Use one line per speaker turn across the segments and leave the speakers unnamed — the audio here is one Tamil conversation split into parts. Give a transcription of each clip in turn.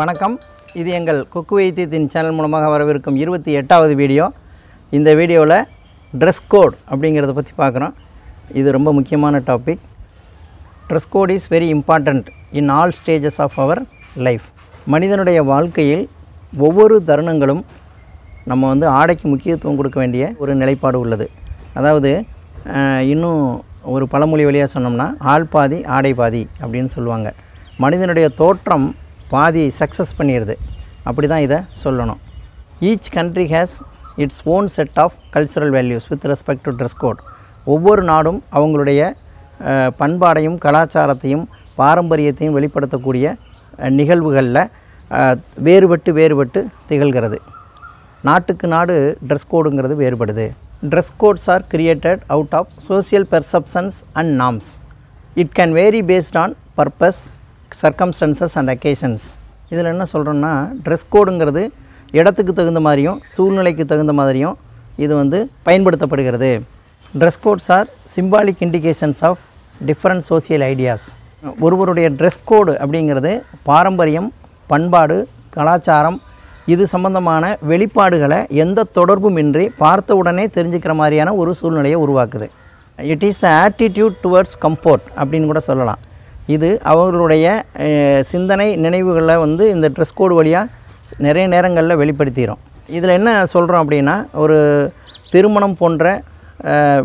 வணக்கம் இது எங்கள் குக்கு வைத்தியத்தின் சேனல் மூலமாக வரவிருக்கும் இருபத்தி எட்டாவது வீடியோ இந்த வீடியோவில் ட்ரெஸ் கோட் அப்படிங்கிறத பற்றி பார்க்குறோம் இது ரொம்ப முக்கியமான topic dress code is very important in all stages of our life மனிதனுடைய வாழ்க்கையில் ஒவ்வொரு தருணங்களும் நம்ம வந்து ஆடைக்கு முக்கியத்துவம் கொடுக்க வேண்டிய ஒரு நிலைப்பாடு உள்ளது அதாவது இன்னும் ஒரு பழமொழி வழியாக சொன்னோம்னா ஆள் பாதி ஆடை பாதி அப்படின்னு சொல்லுவாங்க மனிதனுடைய தோற்றம் பாதி சக்ஸஸ் பண்ணிடுது அப்படி தான் இதை சொல்லணும் each country has its own set of cultural values with respect to dress code ஒவ்வொரு நாடும் அவங்களுடைய பண்பாடையும் கலாச்சாரத்தையும் பாரம்பரியத்தையும் வெளிப்படுத்தக்கூடிய நிகழ்வுகளில் வேறுபட்டு வேறுபட்டு திகழ்கிறது நாட்டுக்கு நாடு ட்ரெஸ் கோடுங்கிறது வேறுபடுது dress codes are created out of social perceptions and norms it can vary based on purpose circumstances and occasions இதில் என்ன சொல்கிறோன்னா ட்ரெஸ் கோடுங்கிறது இடத்துக்கு தகுந்த மாதிரியும் சூழ்நிலைக்கு தகுந்த மாதிரியும் இது வந்து பயன்படுத்தப்படுகிறது dress codes are symbolic indications of different social ideas ஒருவருடைய ட்ரெஸ் கோடு அப்படிங்கிறது பாரம்பரியம் பண்பாடு கலாச்சாரம் இது சம்பந்தமான வெளிப்பாடுகளை எந்த தொடர்புமின்றி பார்த்த உடனே தெரிஞ்சுக்கிற மாதிரியான ஒரு சூழ்நிலையை உருவாக்குது it is the attitude towards comfort அப்படின்னு கூட சொல்லலாம் இது அவர்களுடைய சிந்தனை நினைவுகளை வந்து இந்த ட்ரெஸ் கோடு வழியாக நிறைய நேரங்களில் வெளிப்படுத்திடும் இதில் என்ன சொல்கிறோம் அப்படின்னா ஒரு திருமணம் போன்ற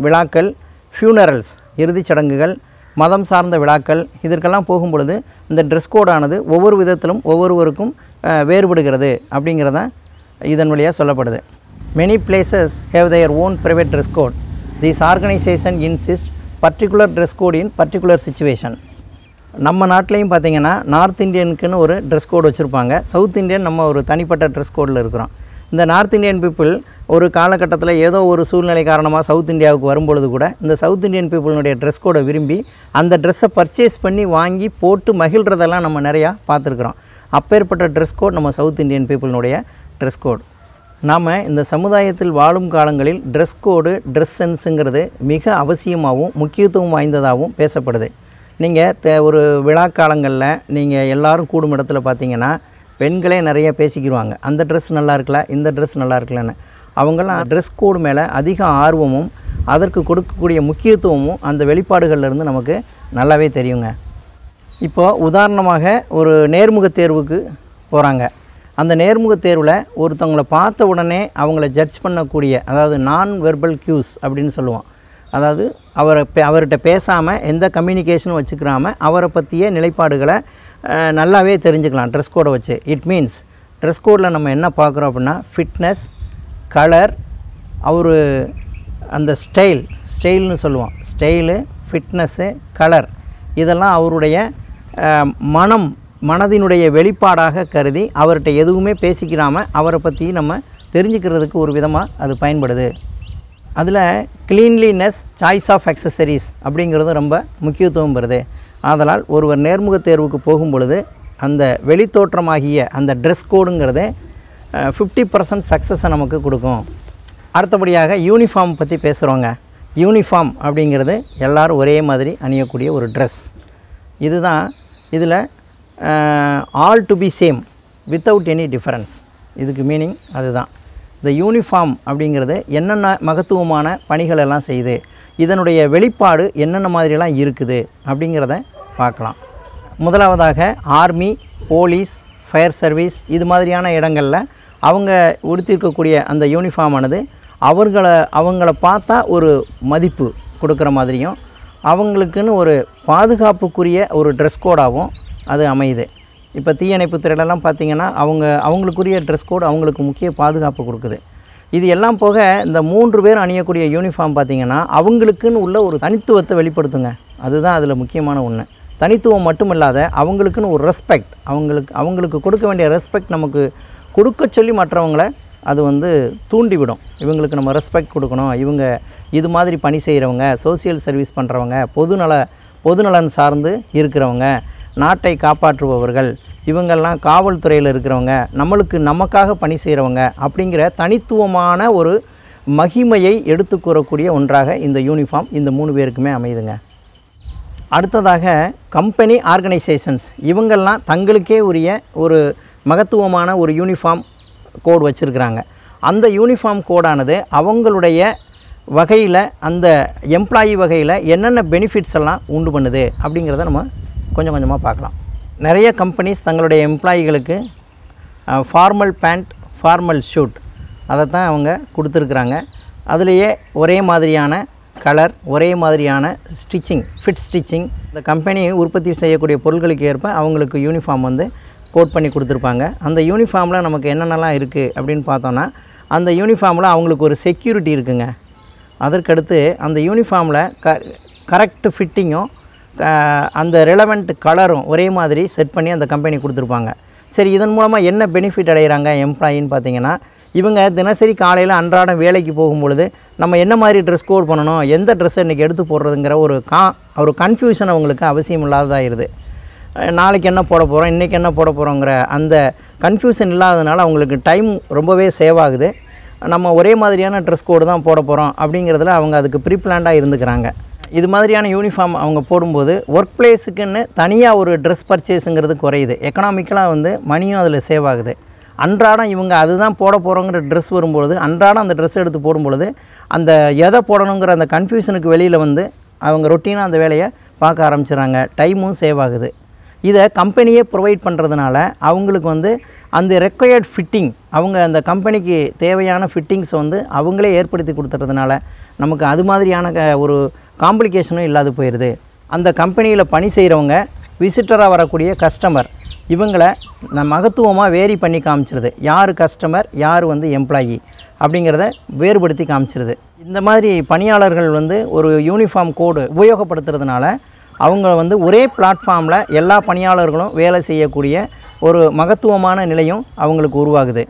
விழாக்கள் ஃபியூனரல்ஸ் இறுதிச் சடங்குகள் மதம் சார்ந்த விழாக்கள் இதற்கெல்லாம் போகும் பொழுது இந்த ட்ரெஸ் கோடானது ஒவ்வொரு விதத்திலும் ஒவ்வொருவருக்கும் வேறுபடுகிறது அப்படிங்கிறத இதன் வழியாக சொல்லப்படுது many places have their own private dress code this organisation insist particular dress code in particular situation நம்ம நாட்டிலையும் பார்த்திங்கன்னா நார்த் இந்தியனுக்குன்னு ஒரு ட்ரெஸ் கோடு வச்சுருப்பாங்க சவுத் இந்தியன் நம்ம ஒரு தனிப்பட்ட ட்ரெஸ் கோடில் இருக்கிறோம் இந்த நார்த் இந்தியன் பீப்புள் ஒரு காலகட்டத்தில் ஏதோ ஒரு சூழ்நிலை காரணமாக சவுத் இந்தியாவுக்கு வரும்பொழுது கூட இந்த சவுத் இந்தியன் பீப்புளினுடைய ட்ரெஸ் கோடை விரும்பி அந்த ட்ரெஸ்ஸை பர்ச்சேஸ் பண்ணி வாங்கி போட்டு மகிழ்கிறதெல்லாம் நம்ம நிறையா பார்த்துருக்குறோம் அப்பேற்பட்ட ட்ரெஸ் கோட் நம்ம சவுத் இந்தியன் பீப்புளினுடைய ட்ரெஸ் கோட் நாம் இந்த சமுதாயத்தில் வாழும் காலங்களில் ட்ரெஸ் கோடு ட்ரெஸ் சென்ஸுங்கிறது மிக அவசியமாகவும் முக்கியத்துவம் வாய்ந்ததாகவும் பேசப்படுது நீங்கள் ஒரு விழா காலங்களில் நீங்கள் எல்லோரும் கூடும் இடத்துல பார்த்தீங்கன்னா பெண்களே நிறைய பேசிக்கிடுவாங்க அந்த ட்ரெஸ் நல்லா இருக்கல இந்த ட்ரெஸ் நல்லா இருக்கலன்னு அவங்களாம் ட்ரெஸ் கோடு மேலே அதிக ஆர்வமும் அதற்கு கொடுக்கக்கூடிய முக்கியத்துவமும் அந்த வெளிப்பாடுகள்லேருந்து நமக்கு நல்லாவே தெரியுங்க இப்போது உதாரணமாக ஒரு நேர்முக தேர்வுக்கு போகிறாங்க அந்த நேர்முக தேர்வில் ஒருத்தவங்களை பார்த்த உடனே அவங்கள ஜட்ஜ் பண்ணக்கூடிய அதாவது நான் வெர்பல் க்யூஸ் அப்படின்னு சொல்லுவோம் அதாவது அவரை அவர்கிட்ட பேசாமல் எந்த கம்யூனிகேஷனும் வச்சுக்கிறாமல் அவரை பற்றிய நிலைப்பாடுகளை நல்லாவே தெரிஞ்சுக்கலாம் ட்ரெஸ் கோடை வச்சு இட் மீன்ஸ் ட்ரெஸ் கோடில் நம்ம என்ன பார்க்குறோம் அப்படின்னா ஃபிட்னஸ் கலர் அவர் அந்த ஸ்டைல் ஸ்டைல்னு சொல்லுவோம் ஸ்டைலு ஃபிட்னஸ்ஸு கலர் இதெல்லாம் அவருடைய மனம் மனதினுடைய வெளிப்பாடாக கருதி அவர்கிட்ட எதுவுமே பேசிக்கிறாமல் அவரை பற்றி நம்ம தெரிஞ்சுக்கிறதுக்கு ஒரு விதமாக அது பயன்படுது அதில் க்ளீன்லினஸ் சாய்ஸ் ஆஃப் அக்சசரிஸ் அப்படிங்கிறதும் ரொம்ப முக்கியத்துவம் வருது ஆதலால் ஒருவர் நேர்முக தேர்வுக்கு போகும் பொழுது அந்த வெளித்தோற்றமாகிய அந்த ட்ரெஸ் கோடுங்கிறதே ஃபிஃப்டி பர்சன்ட் சக்ஸஸை நமக்கு கொடுக்கும் அடுத்தபடியாக யூனிஃபார்ம் பற்றி பேசுகிறோங்க யூனிஃபார்ம் அப்படிங்கிறது எல்லோரும் ஒரே மாதிரி அணியக்கூடிய ஒரு ட்ரெஸ் இதுதான் இதில் all to be same without any difference இதுக்கு மீனிங் அதுதான் இந்த யூனிஃபார்ம் அப்படிங்கிறது என்னென்ன மகத்துவமான பணிகள் எல்லாம் செய்யுது இதனுடைய வெளிப்பாடு என்னென்ன மாதிரிலாம் இருக்குது அப்படிங்கிறத பார்க்கலாம் முதலாவதாக ஆர்மி போலீஸ் ஃபயர் சர்வீஸ் இது மாதிரியான இடங்களில் அவங்க உடுத்திருக்கக்கூடிய அந்த யூனிஃபார்மானது அவர்களை அவங்கள பார்த்தா ஒரு மதிப்பு கொடுக்குற மாதிரியும் அவங்களுக்குன்னு ஒரு பாதுகாப்புக்குரிய ஒரு ட்ரெஸ் கோடாகவும் அது அமையுது இப்போ தீயணைப்பு திரையிலலாம் பார்த்திங்கன்னா அவங்க அவங்களுக்குரிய ட்ரெஸ் கோடு அவங்களுக்கு முக்கிய பாதுகாப்பு கொடுக்குது இது எல்லாம் போக இந்த மூன்று பேர் அணியக்கூடிய யூனிஃபார்ம் பார்த்திங்கன்னா அவங்களுக்குன்னு உள்ள ஒரு தனித்துவத்தை வெளிப்படுத்துங்க அதுதான் அதில் முக்கியமான ஒன்று தனித்துவம் மட்டும் இல்லாத அவங்களுக்குன்னு ஒரு ரெஸ்பெக்ட் அவங்களுக்கு அவங்களுக்கு கொடுக்க வேண்டிய ரெஸ்பெக்ட் நமக்கு கொடுக்க சொல்லி மற்றவங்கள அது வந்து தூண்டிவிடும் இவங்களுக்கு நம்ம ரெஸ்பெக்ட் கொடுக்கணும் இவங்க இது மாதிரி பணி செய்கிறவங்க சோசியல் சர்வீஸ் பண்ணுறவங்க பொதுநல பொதுநலன் சார்ந்து இருக்கிறவங்க நாட்டை காப்பாற்றுபவர்கள் இவங்கெல்லாம் காவல்துறையில் இருக்கிறவங்க நம்மளுக்கு நமக்காக பணி செய்கிறவங்க அப்படிங்கிற தனித்துவமான ஒரு மகிமையை எடுத்து கூறக்கூடிய ஒன்றாக இந்த யூனிஃபார்ம் இந்த மூணு பேருக்குமே அமையுதுங்க அடுத்ததாக கம்பெனி ஆர்கனைசேஷன்ஸ் இவங்கள்லாம் தங்களுக்கே உரிய ஒரு மகத்துவமான ஒரு யூனிஃபார்ம் கோடு வச்சுருக்கிறாங்க அந்த யூனிஃபார்ம் கோடானது அவங்களுடைய வகையில் அந்த எம்ப்ளாயி வகையில் என்னென்ன பெனிஃபிட்ஸ் எல்லாம் உண்டு பண்ணுது அப்படிங்கிறத நம்ம கொஞ்சம் கொஞ்சமாக பார்க்கலாம் நிறைய கம்பெனிஸ் தங்களுடைய எம்ப்ளாயிகளுக்கு ஃபார்மல் பேண்ட் ஃபார்மல் ஷூட் அதை தான் அவங்க கொடுத்துருக்குறாங்க அதுலேயே ஒரே மாதிரியான கலர் ஒரே மாதிரியான ஸ்டிச்சிங் ஃபிட் ஸ்டிச்சிங் இந்த கம்பெனி உற்பத்தி செய்யக்கூடிய பொருட்களுக்கு ஏற்ப அவங்களுக்கு யூனிஃபார்ம் வந்து கோட் பண்ணி கொடுத்துருப்பாங்க அந்த யூனிஃபார்மில் நமக்கு என்னென்னலாம் இருக்குது அப்படின்னு பார்த்தோன்னா அந்த யூனிஃபார்மில் அவங்களுக்கு ஒரு செக்யூரிட்டி இருக்குங்க அதற்கடுத்து அந்த யூனிஃபார்மில் க கரெக்ட் ஃபிட்டிங்கும் அந்த ரெலவெண்ட் கலரும் ஒரே மாதிரி செட் பண்ணி அந்த கம்பெனி கொடுத்துருப்பாங்க சரி இதன் மூலமாக என்ன பெனிஃபிட் அடைகிறாங்க எம்ப்ளாயின்னு பார்த்தீங்கன்னா இவங்க தினசரி காலையில் அன்றாடம் வேலைக்கு போகும்பொழுது நம்ம என்ன மாதிரி ட்ரெஸ் கோட் பண்ணணும் எந்த ட்ரெஸ்ஸை இன்றைக்கி எடுத்து போடுறதுங்கிற ஒரு கா ஒரு கன்ஃபியூஷன் அவங்களுக்கு அவசியம் இல்லாததாகிடுது நாளைக்கு என்ன போட போகிறோம் இன்றைக்கி என்ன போட போகிறோங்கிற அந்த கன்ஃபியூஷன் இல்லாததுனால அவங்களுக்கு டைம் ரொம்பவே சேவ் ஆகுது நம்ம ஒரே மாதிரியான ட்ரெஸ் கோடு தான் போட போகிறோம் அப்படிங்கிறதுல அவங்க அதுக்கு ப்ரீ பிளான்டாக இருந்துக்கிறாங்க இது மாதிரியான யூனிஃபார்ம் அவங்க போடும்போது ஒர்க் பிளேஸுக்குன்னு தனியாக ஒரு ட்ரெஸ் பர்ச்சேஸுங்கிறது குறையுது எக்கனாமிக்கலாக வந்து மணியும் அதில் சேவ் ஆகுது அன்றாடம் இவங்க அதுதான் போட போகிறோங்கிற ட்ரெஸ் வரும்பொழுது அன்றாடம் அந்த ட்ரெஸ் எடுத்து போடும்பொழுது அந்த எதை போடணுங்கிற அந்த கன்ஃபியூஷனுக்கு வெளியில் வந்து அவங்க ரொட்டீனாக அந்த வேலையை பார்க்க ஆரம்பிச்சிடுறாங்க டைமும் சேவ் ஆகுது இதை கம்பெனியே ப்ரொவைட் பண்ணுறதுனால அவங்களுக்கு வந்து அந்த ரெக்கொயர்ட் ஃபிட்டிங் அவங்க அந்த கம்பெனிக்கு தேவையான ஃபிட்டிங்ஸ் வந்து அவங்களே ஏற்படுத்தி கொடுத்துறதுனால நமக்கு அது மாதிரியான ஒரு காம்ப்ளிகேஷனும் இல்லாது போயிடுது அந்த கம்பெனியில் பணி செய்கிறவங்க விசிட்டராக வரக்கூடிய கஸ்டமர் இவங்களை நம் மகத்துவமாக வேரி பண்ணி காமிச்சிருது யார் கஸ்டமர் யார் வந்து எம்ப்ளாயி அப்படிங்கிறத வேறுபடுத்தி காமிச்சிருது இந்த மாதிரி பணியாளர்கள் வந்து ஒரு யூனிஃபார்ம் கோடு உபயோகப்படுத்துறதுனால அவங்க வந்து ஒரே பிளாட்ஃபார்மில் எல்லா பணியாளர்களும் வேலை செய்யக்கூடிய ஒரு மகத்துவமான நிலையும் அவங்களுக்கு உருவாகுது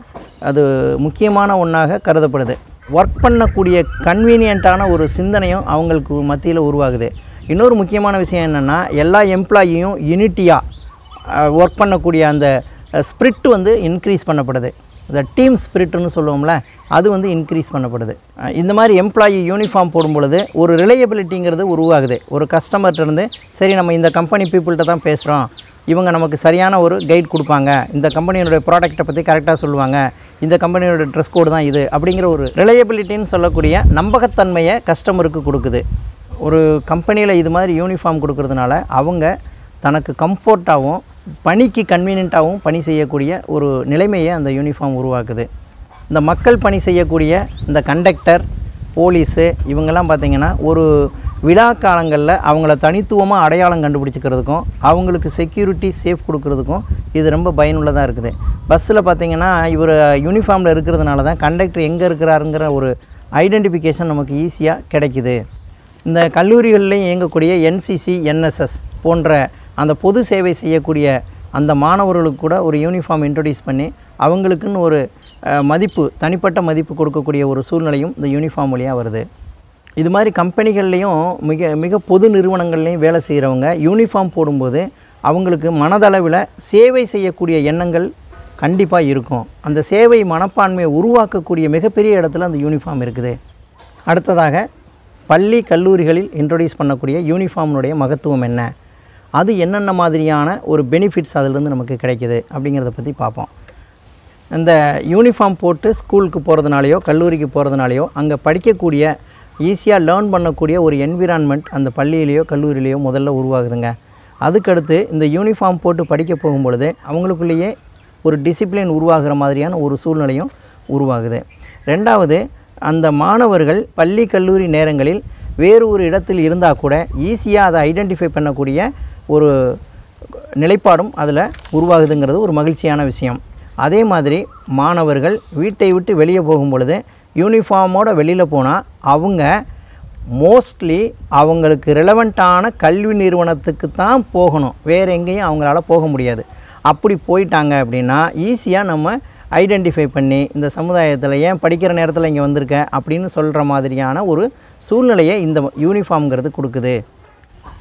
அது முக்கியமான ஒன்றாக கருதப்படுது ஒர்க் பண்ணக்கூடிய கன்வீனியண்ட்டான ஒரு சிந்தனையும் அவங்களுக்கு மத்தியில் உருவாகுது இன்னொரு முக்கியமான விஷயம் என்னென்னா எல்லா எம்ப்ளாயியும் யூனிட்டியாக ஒர்க் பண்ணக்கூடிய அந்த ஸ்பிரிட் வந்து இன்க்ரீஸ் பண்ணப்படுது இந்த டீம் ஸ்பிரிட்னு சொல்லுவோம்ல அது வந்து இன்க்ரீஸ் பண்ணப்படுது இந்த மாதிரி எம்ப்ளாயி யூனிஃபார்ம் போடும் பொழுது ஒரு ரிலையபிலிட்டிங்கிறது உருவாகுது ஒரு கஸ்டமர்கிட்டருந்து சரி நம்ம இந்த கம்பெனி பீப்புள்கிட்ட தான் பேசுகிறோம் இவங்க நமக்கு சரியான ஒரு கைட் கொடுப்பாங்க இந்த கம்பெனியினுடைய ப்ராடக்ட்டை பற்றி கரெக்டாக சொல்லுவாங்க இந்த கம்பெனியோட ட்ரெஸ் கோடு தான் இது அப்படிங்கிற ஒரு ரிலையபிலிட்டின்னு சொல்லக்கூடிய நம்பகத்தன்மையை கஸ்டமருக்கு கொடுக்குது ஒரு கம்பெனியில் இது மாதிரி யூனிஃபார்ம் கொடுக்கறதுனால அவங்க தனக்கு கம்ஃபர்ட்டாகவும் பணிக்கு கன்வீனியண்ட்டாகவும் பணி செய்யக்கூடிய ஒரு நிலைமையை அந்த யூனிஃபார்ம் உருவாக்குது இந்த மக்கள் பணி செய்யக்கூடிய இந்த கண்டக்டர் போலீஸு இவங்கெல்லாம் பார்த்திங்கன்னா ஒரு விழா காலங்களில் அவங்கள தனித்துவமாக அடையாளம் கண்டுபிடிச்சிக்கிறதுக்கும் அவங்களுக்கு செக்யூரிட்டி சேஃப் கொடுக்கறதுக்கும் இது ரொம்ப பயனுள்ளதாக இருக்குது பஸ்ஸில் பார்த்திங்கன்னா இவர் யூனிஃபார்மில் இருக்கிறதுனால தான் கண்டக்டர் எங்கே இருக்கிறாருங்கிற ஒரு ஐடென்டிஃபிகேஷன் நமக்கு ஈஸியாக கிடைக்கிது இந்த கல்லூரிகள்லேயும் இயங்கக்கூடிய என்சிசி என்எஸ்எஸ் போன்ற அந்த பொது சேவை செய்யக்கூடிய அந்த மாணவர்களுக்கு கூட ஒரு யூனிஃபார்ம் இன்ட்ரடியூஸ் பண்ணி அவங்களுக்குன்னு ஒரு மதிப்பு தனிப்பட்ட மதிப்பு கொடுக்கக்கூடிய ஒரு சூழ்நிலையும் இந்த யூனிஃபார்ம் வழியாக வருது இது மாதிரி கம்பெனிகள்லேயும் மிக மிக பொது நிறுவனங்கள்லேயும் வேலை செய்கிறவங்க யூனிஃபார்ம் போடும்போது அவங்களுக்கு மனதளவில் சேவை செய்யக்கூடிய எண்ணங்கள் கண்டிப்பாக இருக்கும் அந்த சேவை மனப்பான்மையை உருவாக்கக்கூடிய மிகப்பெரிய இடத்துல அந்த யூனிஃபார்ம் இருக்குது அடுத்ததாக பள்ளி கல்லூரிகளில் இன்ட்ரொடியூஸ் பண்ணக்கூடிய யூனிஃபார்ம்னுடைய மகத்துவம் என்ன அது என்னென்ன மாதிரியான ஒரு பெனிஃபிட்ஸ் அதிலிருந்து நமக்கு கிடைக்கிது அப்படிங்கிறத பற்றி பார்ப்போம் இந்த யூனிஃபார்ம் போட்டு ஸ்கூலுக்கு போகிறதுனாலையோ கல்லூரிக்கு போகிறதுனாலையோ அங்கே படிக்கக்கூடிய ஈஸியாக லேர்ன் பண்ணக்கூடிய ஒரு என்விரான்மெண்ட் அந்த பள்ளியிலேயோ கல்லூரியிலையோ முதல்ல உருவாகுதுங்க அதுக்கடுத்து இந்த யூனிஃபார்ம் போட்டு படிக்க போகும்பொழுது அவங்களுக்குள்ளேயே ஒரு டிசிப்ளின் உருவாகிற மாதிரியான ஒரு சூழ்நிலையும் உருவாகுது ரெண்டாவது அந்த மாணவர்கள் பள்ளி கல்லூரி நேரங்களில் வேறு ஒரு இடத்தில் இருந்தால் கூட ஈஸியாக அதை ஐடென்டிஃபை பண்ணக்கூடிய ஒரு நிலைப்பாடும் அதில் உருவாகுதுங்கிறது ஒரு மகிழ்ச்சியான விஷயம் அதே மாதிரி மாணவர்கள் வீட்டை விட்டு வெளியே போகும் பொழுது யூனிஃபார்மோடு வெளியில் போனால் அவங்க மோஸ்ட்லி அவங்களுக்கு ரிலவெண்ட்டான கல்வி நிறுவனத்துக்கு தான் போகணும் வேறு எங்கேயும் அவங்களால போக முடியாது அப்படி போயிட்டாங்க அப்படின்னா ஈஸியாக நம்ம ஐடென்டிஃபை பண்ணி இந்த சமுதாயத்தில் ஏன் படிக்கிற நேரத்தில் இங்கே வந்திருக்க அப்படின்னு சொல்கிற மாதிரியான ஒரு சூழ்நிலையை இந்த யூனிஃபார்ம்ங்கிறது கொடுக்குது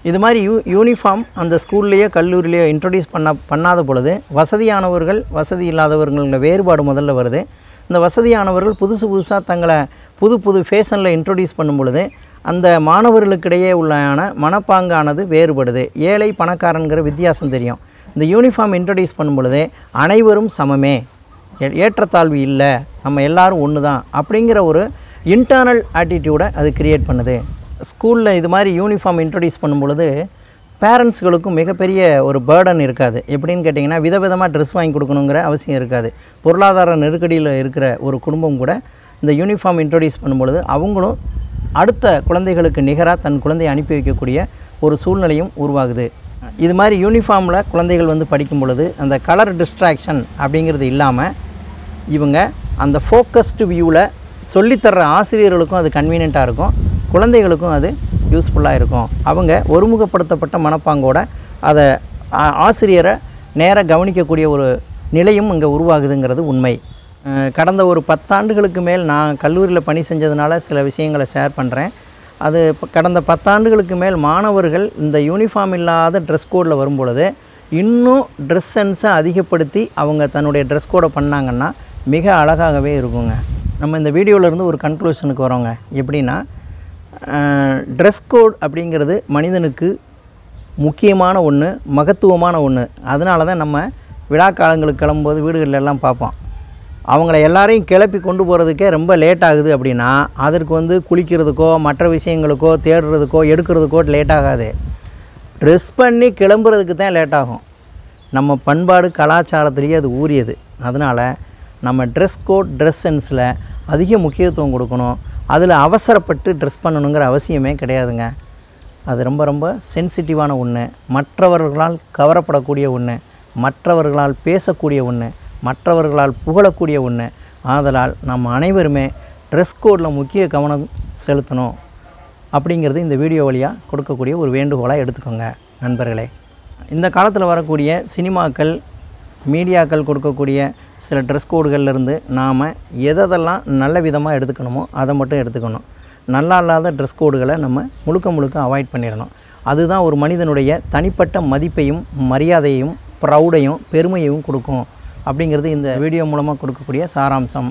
இது மாதிரி யூ யூனிஃபார்ம் அந்த ஸ்கூல்லையோ கல்லூரியிலையோ இன்ட்ரடியூஸ் பண்ண பண்ணாத பொழுது வசதியானவர்கள் வசதி இல்லாதவர்கள வேறுபாடு முதல்ல வருது இந்த வசதியானவர்கள் புதுசு புதுசாக தங்களை புது புது ஃபேஷனில் இன்ட்ரொடியூஸ் பண்ணும் பொழுது அந்த மாணவர்களுக்கிடையே உள்ளான மனப்பாங்கானது வேறுபடுது ஏழை பணக்காரங்கிற வித்தியாசம் தெரியும் இந்த யூனிஃபார்ம் இன்ட்ரடியூஸ் பண்ணும் பொழுது அனைவரும் சமமே ஏற்றத்தாழ்வு இல்லை நம்ம எல்லோரும் ஒன்று தான் அப்படிங்கிற ஒரு இன்டர்னல் ஆட்டிடியூடை அது கிரியேட் பண்ணுது ஸ்கூலில் இது மாதிரி யூனிஃபார்ம் இன்ட்ரடியூஸ் பண்ணும் பொழுது பேரண்ட்ஸுகளுக்கும் மிகப்பெரிய ஒரு பேர்டன் இருக்காது எப்படின்னு கேட்டிங்கன்னா விதவிதமாக ட்ரெஸ் வாங்கி கொடுக்கணுங்கிற அவசியம் இருக்காது பொருளாதார நெருக்கடியில் இருக்கிற ஒரு குடும்பம் கூட இந்த யூனிஃபார்ம் இன்ட்ரடியூஸ் பண்ணும்பொழுது அவங்களும் அடுத்த குழந்தைகளுக்கு நிகராக தன் குழந்தையை அனுப்பி வைக்கக்கூடிய ஒரு சூழ்நிலையும் உருவாகுது இது மாதிரி யூனிஃபார்மில் குழந்தைகள் வந்து படிக்கும் பொழுது அந்த கலர் டிஸ்ட்ராக்ஷன் அப்படிங்கிறது இல்லாமல் இவங்க அந்த ஃபோக்கஸ்டு வியூவில் சொல்லித்தர்ற ஆசிரியர்களுக்கும் அது கன்வீனியண்ட்டாக இருக்கும் குழந்தைகளுக்கும் அது யூஸ்ஃபுல்லாக இருக்கும் அவங்க ஒருமுகப்படுத்தப்பட்ட மனப்பாங்கோட அதை ஆசிரியரை நேராக கவனிக்கக்கூடிய ஒரு நிலையும் இங்கே உருவாகுதுங்கிறது உண்மை கடந்த ஒரு பத்தாண்டுகளுக்கு மேல் நான் கல்லூரியில் பணி செஞ்சதுனால சில விஷயங்களை ஷேர் பண்ணுறேன் அது கடந்த பத்தாண்டுகளுக்கு மேல் மாணவர்கள் இந்த யூனிஃபார்ம் இல்லாத ட்ரெஸ் கோடில் வரும்பொழுது இன்னும் ட்ரெஸ் சென்ஸை அதிகப்படுத்தி அவங்க தன்னுடைய ட்ரெஸ் கோடை பண்ணாங்கன்னா மிக அழகாகவே இருக்குங்க நம்ம இந்த வீடியோவிலேருந்து ஒரு கன்க்ளூஷனுக்கு வரோங்க எப்படின்னா ட்ரெஸ் கோட் அப்படிங்கிறது மனிதனுக்கு முக்கியமான ஒன்று மகத்துவமான ஒன்று அதனால தான் நம்ம விழா காலங்களுக்கு கிளம்பும்போது வீடுகளில் எல்லாம் பார்ப்போம் அவங்கள எல்லாரையும் கிளப்பி கொண்டு போகிறதுக்கே ரொம்ப லேட் ஆகுது அப்படின்னா அதற்கு வந்து குளிக்கிறதுக்கோ மற்ற விஷயங்களுக்கோ தேடுறதுக்கோ எடுக்கிறதுக்கோ லேட் ஆகாது ட்ரெஸ் பண்ணி கிளம்புறதுக்கு தான் லேட் ஆகும் நம்ம பண்பாடு கலாச்சாரத்துலேயே அது ஊறியது அதனால் நம்ம ட்ரெஸ் கோட் ட்ரெஸ் சென்ஸில் அதிக முக்கியத்துவம் கொடுக்கணும் அதில் அவசரப்பட்டு ட்ரெஸ் பண்ணணுங்கிற அவசியமே கிடையாதுங்க அது ரொம்ப ரொம்ப சென்சிட்டிவான ஒன்று மற்றவர்களால் கவரப்படக்கூடிய ஒன்று மற்றவர்களால் பேசக்கூடிய ஒன்று மற்றவர்களால் புகழக்கூடிய ஒன்று ஆதலால் நம்ம அனைவருமே ட்ரெஸ் கோடில் முக்கிய கவனம் செலுத்தணும் அப்படிங்கிறது இந்த வீடியோ வழியாக கொடுக்கக்கூடிய ஒரு வேண்டுகோளாக எடுத்துக்கோங்க நண்பர்களே இந்த காலத்தில் வரக்கூடிய சினிமாக்கள் மீடியாக்கள் கொடுக்கக்கூடிய சில ட்ரெஸ் கோடுகள்லேருந்து நாம் எதெல்லாம் நல்ல விதமாக எடுத்துக்கணுமோ அதை மட்டும் எடுத்துக்கணும் நல்லா இல்லாத ட்ரெஸ் கோடுகளை நம்ம முழுக்க முழுக்க அவாய்ட் பண்ணிடணும் அதுதான் ஒரு மனிதனுடைய தனிப்பட்ட மதிப்பையும் மரியாதையும் ப்ரௌடையும் பெருமையும் கொடுக்கும் அப்படிங்கிறது இந்த வீடியோ மூலமாக கொடுக்கக்கூடிய சாராம்சம்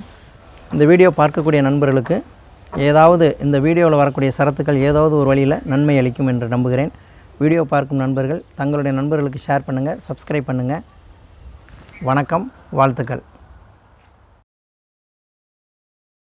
இந்த வீடியோ பார்க்கக்கூடிய நண்பர்களுக்கு ஏதாவது இந்த வீடியோவில் வரக்கூடிய சரத்துக்கள் ஏதாவது ஒரு வழியில் நன்மை அளிக்கும் என்று நம்புகிறேன் வீடியோ பார்க்கும் நண்பர்கள் தங்களுடைய நண்பர்களுக்கு ஷேர் பண்ணுங்கள் சப்ஸ்கிரைப் பண்ணுங்கள் வணக்கம் வாழ்த்துக்கள்